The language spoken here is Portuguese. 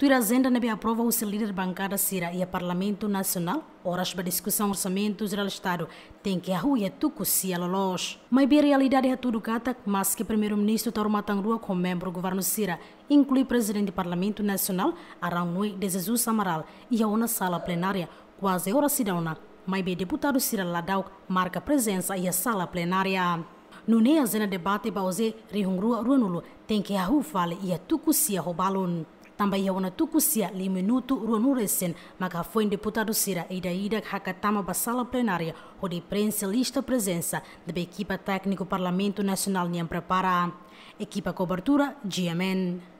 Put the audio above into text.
Tuirazenda nebe aprova o seu líder bancada Cira e a Parlamento Nacional. Horas para discussão orçamento geral Estado tem que a rua tuco a alolos. Mas bem realidade é tudo gata, mas que primeiro-ministro Taurumatan Rua com membro do governo Cira, inclui presidente do Parlamento Nacional, Aranui de Jesus Amaral, e a uma sala plenária, quase hora cidadã. Mas bem deputado Cira Ladau marca presença e a sala plenária. Nune a zena debate bauze rihungrua ruanulu tem que arru fale e a tuco se arrobalon tambayawana tuku sia lima minutu ruanura sen maka foi deputado sira ida ida hakatama basala plenária onde prensa lista presença da equipa técnica parlamento nacional niam prepara equipa cobertura GMN